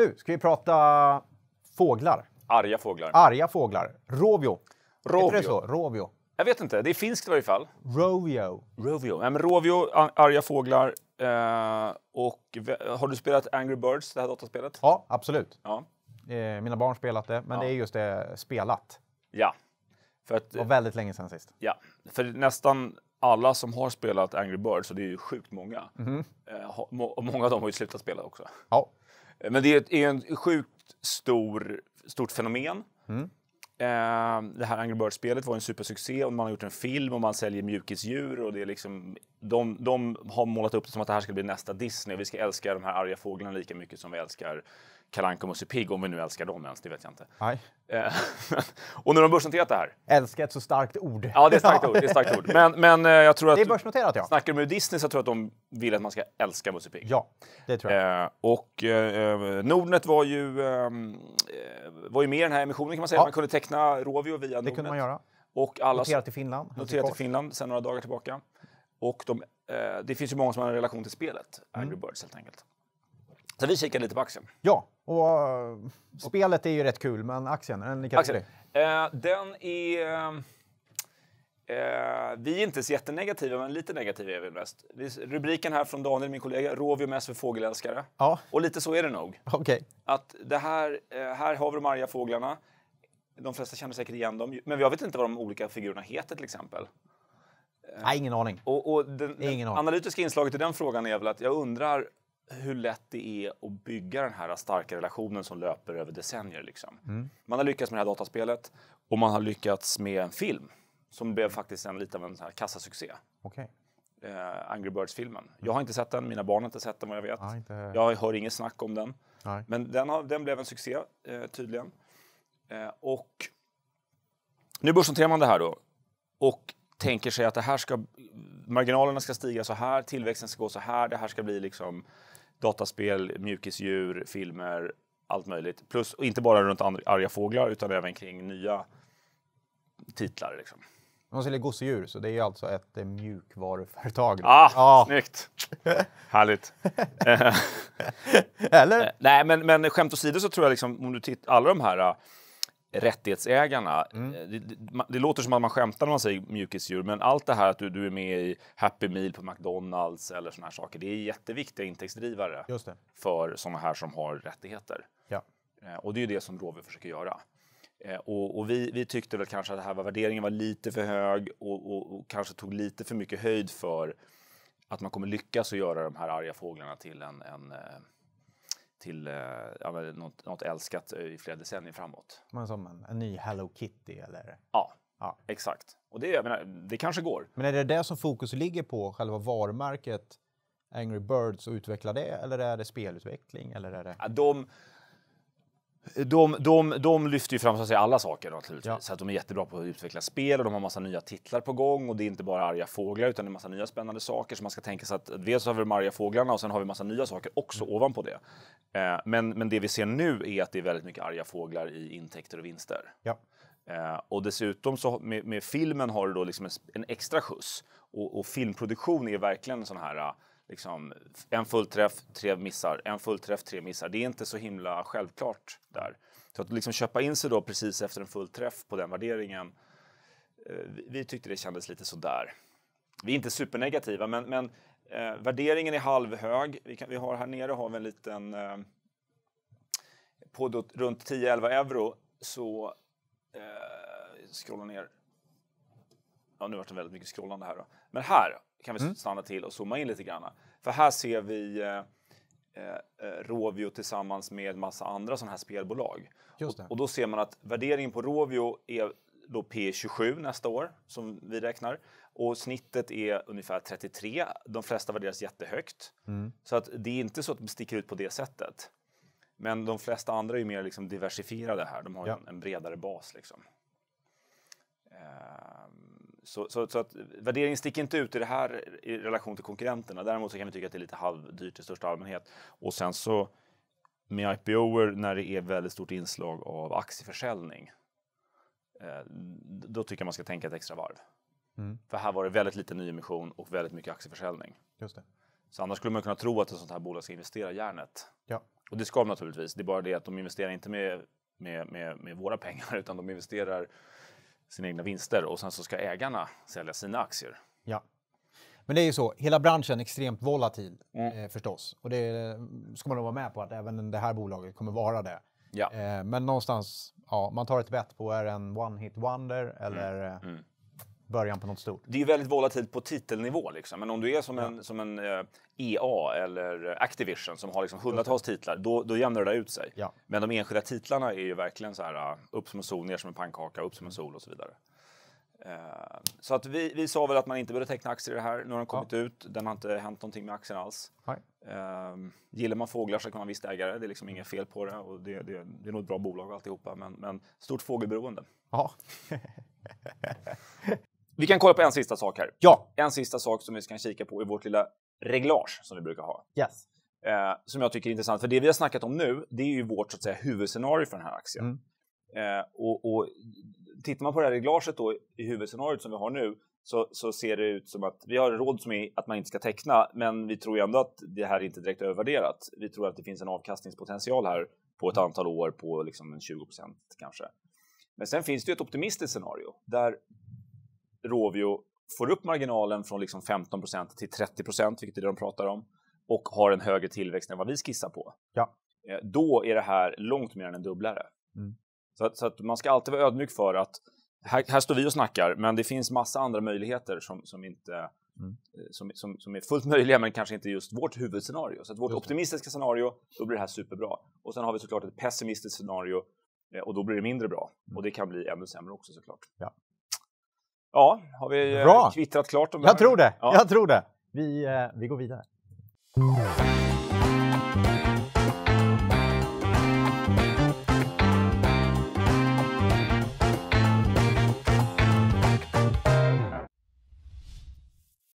Nu ska vi prata fåglar? Arga fåglar. Arga fåglar. Rovio. Rovio. Heter det så? Rovio. Jag vet inte, det är finskt i varje fall. Rovio. Rovio. Nej, men rovio, arga fåglar. Eh, och har du spelat Angry Birds, det här dataspelet? Ja, absolut. Ja. Eh, mina barn spelat det, men ja. det är just det, spelat. Ja. För att, och väldigt länge sedan sist. Ja, för nästan alla som har spelat Angry Birds, och det är ju sjukt många, mm -hmm. eh, må många av dem har ju slutat spela också. Ja. Men det är ett sjukt stor, stort fenomen. Mm. Eh, det här Angry Birds-spelet var en supersuccé och man har gjort en film och man säljer mjukisdjur och det är liksom... De, de har målat upp det som att det här ska bli nästa Disney. Vi ska älska de här arga fåglarna lika mycket som vi älskar Kalanka och Musse Pigg, om vi nu älskar dem ens, det vet jag inte. Nej. Eh, och nu har de börsnoterat det här. Älskar, ett så starkt ord. Ja, det är starkt ord. Det är starkt ord. Men, men eh, jag tror att... Det är börsnoterat, ja. Snackar du med Disney så tror jag att de vill att man ska älska Musse Pigg. Ja, det tror jag. Eh, och eh, eh Nordnet var ju, ehm, eh, var ju med i den här emissionen kan man säga. Ja. Man kunde teckna Rovio via det Nordnet. Det kunde man göra. Och alla, noterat i Finland. Noterat i Finland sen några dagar tillbaka. Och de, det finns ju många som har en relation till spelet, mm. Angry mm. Birds helt enkelt. Så vi kikar lite på aktien. Ja, och, eh, spelet är ju rätt kul, men aktien, är den lika aktien. Eh, den är... Eh, eh, vi är inte så jättenegativa, men lite negativa är vi mest. Rubriken här från Daniel, min kollega, ”Rovio ju mest för fågelälskare. Ja. Och lite så är det nog. Okay. Att det här, eh, här har vi de arga fåglarna. De flesta känner säkert igen dem, men jag vet inte vad de olika figurerna heter till exempel. Nej, ingen aning. Och, och den, ingen aning. analytiska inslaget i den frågan är väl att jag undrar hur lätt det är att bygga den här starka relationen som löper över decennier. Liksom. Mm. Man har lyckats med det här dataspelet och man har lyckats med en film som blev faktiskt en, lite av en kassasuccé. Okay. Eh, Angry Birds-filmen. Mm. Jag har inte sett den, mina barn har inte sett den vad jag vet. Ah, inte... Jag hör inget snack om den. Nej. Men den, har, den, blev en succé eh, tydligen. Eh, och nu börsnoterar man det här då och tänker sig att det här ska, marginalerna ska stiga så här, tillväxten ska gå så här, det här ska bli liksom dataspel, mjukisdjur, filmer, allt möjligt. Plus, inte bara runt arga fåglar utan även kring nya titlar. Liksom. De säljer gosedjur, så det är alltså ett eh, mjukvaruföretag. Ah, ah, snyggt! Härligt. Eller? Eh, nej, men, men skämt åsido så tror jag liksom, om du tittar alla de här rättighetsägarna. Mm. Eh, det, det, det, låter som att man skämtar när man säger mjukisdjur, men allt det här att du, du är med i Happy Meal på McDonalds eller såna här saker, det är jätteviktiga intäktsdrivare för såna här som har rättigheter. Ja. Eh, och det är det som Råve försöker göra. Eh, och, och vi, vi, tyckte väl kanske att det här var, värderingen var lite för hög och, och, och, kanske tog lite för mycket höjd för att man kommer lyckas att göra de här arga fåglarna till en, en till eh, ja, något, något älskat eh, i flera decennier framåt. Men som en, en ny Hello Kitty eller? Ja, ja. exakt. Och det, menar, det kanske går. Men är det det som fokus ligger på, själva varumärket Angry Birds och utveckla det eller är det spelutveckling? Eller är det... Ja, de, de, de, de lyfter ju fram så att säga, alla saker naturligtvis. Ja. Så att de är jättebra på att utveckla spel och de har massa nya titlar på gång och det är inte bara arga fåglar utan det är massa nya spännande saker. Så man ska tänka sig att dels har vi de arga fåglarna och sen har vi massa nya saker också mm. ovanpå det. Eh, men, men det vi ser nu är att det är väldigt mycket arga fåglar i intäkter och vinster. Ja. Eh, och dessutom så med, med, filmen har du då liksom en, en extra skjuts och, och, filmproduktion är verkligen sån här liksom, en fullträff, tre missar, en fullträff, tre missar. Det är inte så himla självklart där. Så att liksom köpa in sig då precis efter en fullträff på den värderingen, eh, vi tyckte det kändes lite sådär. Vi är inte supernegativa, men, men eh, värderingen är halvhög. Vi, kan, vi har här nere har vi en liten, eh, på då, runt 10-11 euro, så eh, scrolla ner. Ja, nu vart det väldigt mycket scrollande här då. Men här kan vi mm. stanna till och zooma in lite grann. För här ser vi eh, eh, Rovio tillsammans med massa andra sådana här spelbolag. Och, och, då ser man att värderingen på Rovio är då P27 nästa år som vi räknar och snittet är ungefär 33. De flesta värderas jättehögt mm. så att det är inte så att de sticker ut på det sättet. Men de flesta andra är mer liksom diversifierade här. De har ja. en, en, bredare bas liksom. Eh, så, så, så, att värderingen sticker inte ut i det här i relation till konkurrenterna. Däremot så kan vi tycka att det är lite halvdyrt i största allmänhet. Och sen så med IPOer när det är väldigt stort inslag av aktieförsäljning. Eh, då tycker jag man ska tänka ett extra varv. Mm. För här var det väldigt lite nyemission och väldigt mycket aktieförsäljning. Just det. Så annars skulle man kunna tro att ett sånt här bolag ska investera järnet. Ja. Och det ska de naturligtvis. Det är bara det att de investerar inte med, med, med, med våra pengar utan de investerar sina egna vinster och sen så ska ägarna sälja sina aktier. Ja. Men det är ju så, hela branschen är extremt volatil mm. eh, förstås. Och det ska man nog vara med på att även det här bolaget kommer vara det. Ja. Eh, men någonstans, ja, man tar ett bett på är det en one hit wonder eller mm. Eh, mm början på något stort. Det är väldigt volatilt på titelnivå, liksom. men om du är som en, som en eh, EA eller Activision som har liksom hundratals titlar, då, då jämnar det ut sig. Ja. Men de enskilda titlarna är ju verkligen så här eh, upp som en sol, ner som en pannkaka, upp som en mm. sol och så vidare. Eh, så att vi, vi sa väl att man inte borde teckna aktier i det här. Nu har den kommit ja. ut, den har inte hänt någonting med aktien alls. Eh, gillar man fåglar så kan man visst ägare. det, är liksom inget fel på det och det, det, det är nog ett bra bolag alltihopa, men, men stort fågelberoende. Ja. Vi kan kolla på en sista sak här. Ja. En sista sak som vi ska kika på i vårt lilla reglage som vi brukar ha. Yes. Eh, som jag tycker är intressant, för det vi har snackat om nu, det är ju vårt så att säga, huvudscenario för den här aktien. Mm. Eh, och, och Tittar man på det här reglaget då, i huvudscenariot som vi har nu, så, så ser det ut som att vi har råd som är att man inte ska teckna, men vi tror ändå att det här är inte direkt övervärderat. Vi tror att det finns en avkastningspotential här på ett antal år på liksom en 20 procent kanske. Men sen finns det ett optimistiskt scenario där Rovio får upp marginalen från liksom 15 till 30 vilket är det de pratar om, och har en högre tillväxt än vad vi skissar på, ja. Eh, då är det här långt mer än en dubblare. Mm. Så, att, så att man ska alltid vara ödmjuk för att här, här, står vi och snackar, men det finns massa andra möjligheter som, som inte mm. Eh, som, som, som, är fullt möjliga, men kanske inte just vårt huvudscenario. Så att vårt optimistiska scenario, då blir det här superbra. Och sen har vi såklart ett pessimistiskt scenario eh, och då blir det mindre bra. Mm. Och det kan bli ännu sämre också såklart. Ja. Ja, har vi eh, Bra. kvittrat klart? Om jag tror det. Ja. Jag tror det. Vi, eh, vi går vidare.